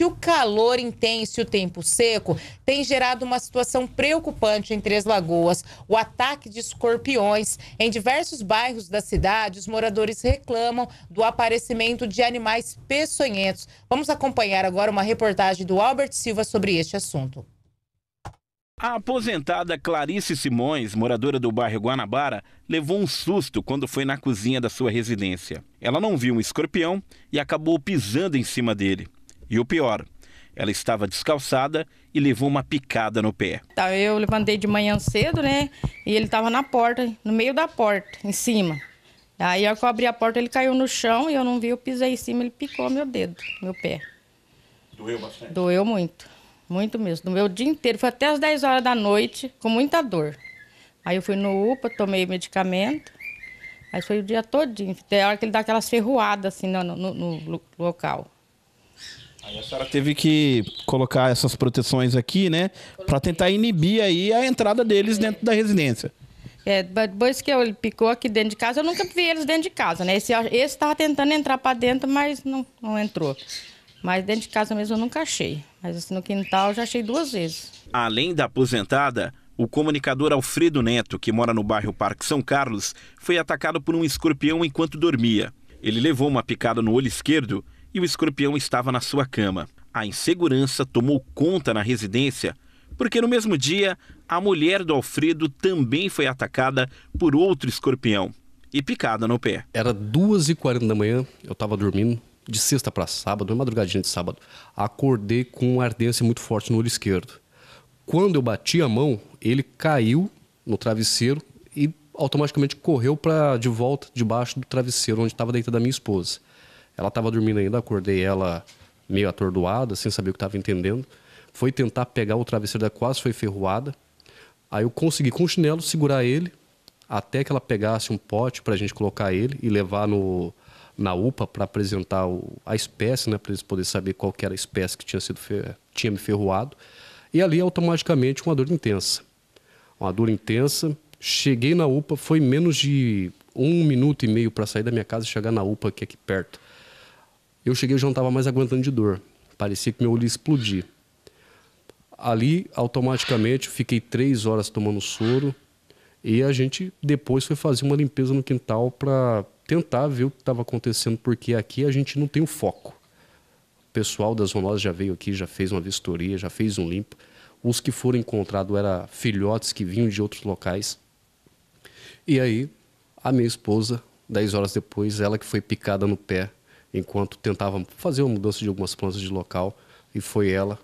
que o calor intenso e o tempo seco tem gerado uma situação preocupante em Três Lagoas. O ataque de escorpiões em diversos bairros da cidade, os moradores reclamam do aparecimento de animais peçonhentos. Vamos acompanhar agora uma reportagem do Albert Silva sobre este assunto. A aposentada Clarice Simões, moradora do bairro Guanabara, levou um susto quando foi na cozinha da sua residência. Ela não viu um escorpião e acabou pisando em cima dele. E o pior, ela estava descalçada e levou uma picada no pé. Tá, eu levantei de manhã cedo, né? E ele estava na porta, no meio da porta, em cima. Aí, eu abri a porta, ele caiu no chão e eu não vi, eu pisei em cima, ele picou meu dedo, meu pé. Doeu bastante? Doeu muito, muito mesmo. Doeu o dia inteiro, foi até as 10 horas da noite, com muita dor. Aí eu fui no UPA, tomei medicamento, aí foi o dia todinho, até a hora que ele dá aquelas ferroadas assim no, no, no local. Aí a senhora teve que colocar essas proteções aqui, né? Para tentar inibir aí a entrada deles dentro da residência. É, depois que ele picou aqui dentro de casa, eu nunca vi eles dentro de casa, né? Esse estava tentando entrar para dentro, mas não, não entrou. Mas dentro de casa mesmo eu nunca achei. Mas assim, no quintal eu já achei duas vezes. Além da aposentada, o comunicador Alfredo Neto, que mora no bairro Parque São Carlos, foi atacado por um escorpião enquanto dormia. Ele levou uma picada no olho esquerdo e o escorpião estava na sua cama. A insegurança tomou conta na residência, porque no mesmo dia a mulher do Alfredo também foi atacada por outro escorpião e picada no pé. Era 2h40 da manhã, eu estava dormindo, de sexta para sábado, madrugadinha de sábado. Acordei com uma ardência muito forte no olho esquerdo. Quando eu bati a mão, ele caiu no travesseiro e automaticamente correu para de volta debaixo do travesseiro onde estava deitada a minha esposa. Ela estava dormindo ainda, acordei ela meio atordoada, sem saber o que estava entendendo. Foi tentar pegar o travesseiro dela, quase foi ferroada. Aí eu consegui com o chinelo segurar ele até que ela pegasse um pote para a gente colocar ele e levar no, na UPA para apresentar o, a espécie, né, para eles poderem saber qual era a espécie que tinha, sido fer, tinha me ferroado. E ali automaticamente uma dor intensa. Uma dor intensa. Cheguei na UPA, foi menos de um minuto e meio para sair da minha casa e chegar na UPA, que é aqui perto. Eu cheguei e já não estava mais aguentando de dor. Parecia que meu olho ia explodir. Ali, automaticamente, fiquei três horas tomando soro. E a gente depois foi fazer uma limpeza no quintal para tentar ver o que estava acontecendo, porque aqui a gente não tem o foco. O pessoal das zoonoses já veio aqui, já fez uma vistoria, já fez um limpo. Os que foram encontrados eram filhotes que vinham de outros locais. E aí, a minha esposa, dez horas depois, ela que foi picada no pé enquanto tentava fazer uma mudança de algumas plantas de local. E foi ela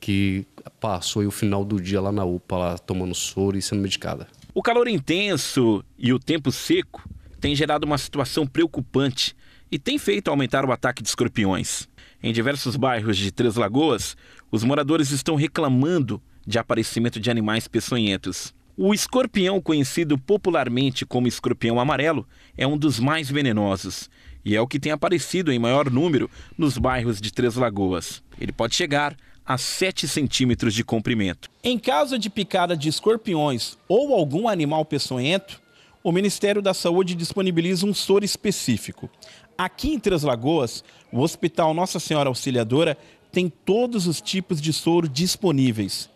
que passou o final do dia lá na UPA, lá tomando soro e sendo medicada. O calor intenso e o tempo seco tem gerado uma situação preocupante e tem feito aumentar o ataque de escorpiões. Em diversos bairros de Três Lagoas, os moradores estão reclamando de aparecimento de animais peçonhentos. O escorpião, conhecido popularmente como escorpião amarelo, é um dos mais venenosos e é o que tem aparecido em maior número nos bairros de Três Lagoas. Ele pode chegar a 7 centímetros de comprimento. Em caso de picada de escorpiões ou algum animal peçonhento, o Ministério da Saúde disponibiliza um soro específico. Aqui em Três Lagoas, o Hospital Nossa Senhora Auxiliadora tem todos os tipos de soro disponíveis.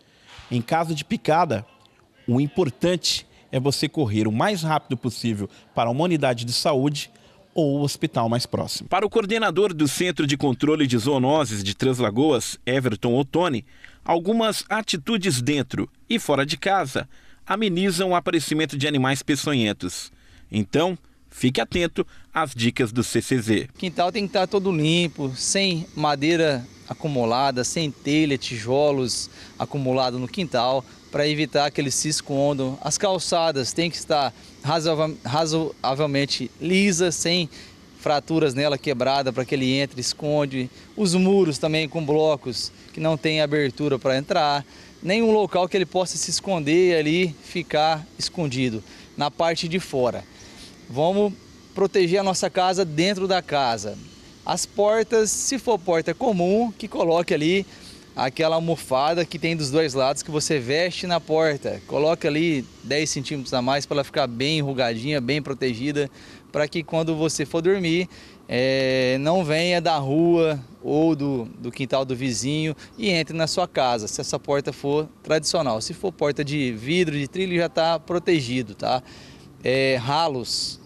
Em caso de picada, o importante é você correr o mais rápido possível para uma unidade de saúde ou o hospital mais próximo. Para o coordenador do Centro de Controle de Zoonoses de Três Lagoas, Everton Ottoni, algumas atitudes dentro e fora de casa amenizam o aparecimento de animais peçonhentos. Então, fique atento às dicas do CCZ. O quintal tem que estar tá todo limpo, sem madeira acumulada, sem telha, tijolos acumulados no quintal para evitar que eles se escondam. As calçadas têm que estar razoavelmente lisas, sem fraturas nela quebrada para que ele entre, esconde. Os muros também com blocos que não tem abertura para entrar. Nenhum local que ele possa se esconder ali, ficar escondido na parte de fora. Vamos proteger a nossa casa dentro da casa. As portas, se for porta comum, que coloque ali aquela almofada que tem dos dois lados que você veste na porta. Coloca ali 10 centímetros a mais para ela ficar bem enrugadinha, bem protegida, para que quando você for dormir, é, não venha da rua ou do, do quintal do vizinho e entre na sua casa, se essa porta for tradicional. Se for porta de vidro, de trilho, já está protegido, tá? É, ralos,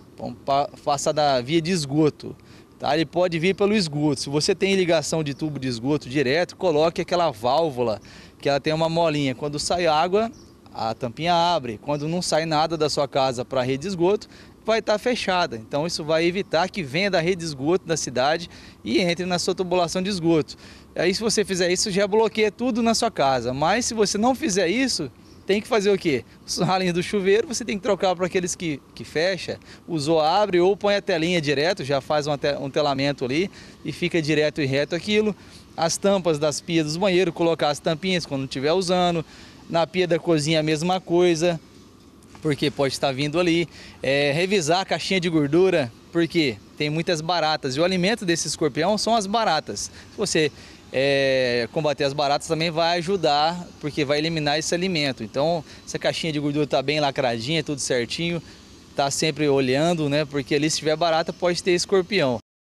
faça da via de esgoto. Tá? Ele pode vir pelo esgoto. Se você tem ligação de tubo de esgoto direto, coloque aquela válvula que ela tem uma molinha. Quando sai água, a tampinha abre. Quando não sai nada da sua casa para a rede de esgoto, vai estar tá fechada. Então isso vai evitar que venha da rede de esgoto da cidade e entre na sua tubulação de esgoto. Aí se você fizer isso, já bloqueia tudo na sua casa. Mas se você não fizer isso, tem que fazer o quê? Os ralinhos do chuveiro você tem que trocar para aqueles que, que fecha, usou, abre ou põe a telinha direto, já faz um telamento ali e fica direto e reto aquilo. As tampas das pias dos banheiros, colocar as tampinhas quando estiver usando. Na pia da cozinha a mesma coisa, porque pode estar vindo ali. É, revisar a caixinha de gordura, porque tem muitas baratas. E o alimento desse escorpião são as baratas. Se você é, combater as baratas também vai ajudar, porque vai eliminar esse alimento. Então, essa caixinha de gordura está bem lacradinha, tudo certinho, está sempre olhando, né? Porque ali se tiver barata pode ter escorpião.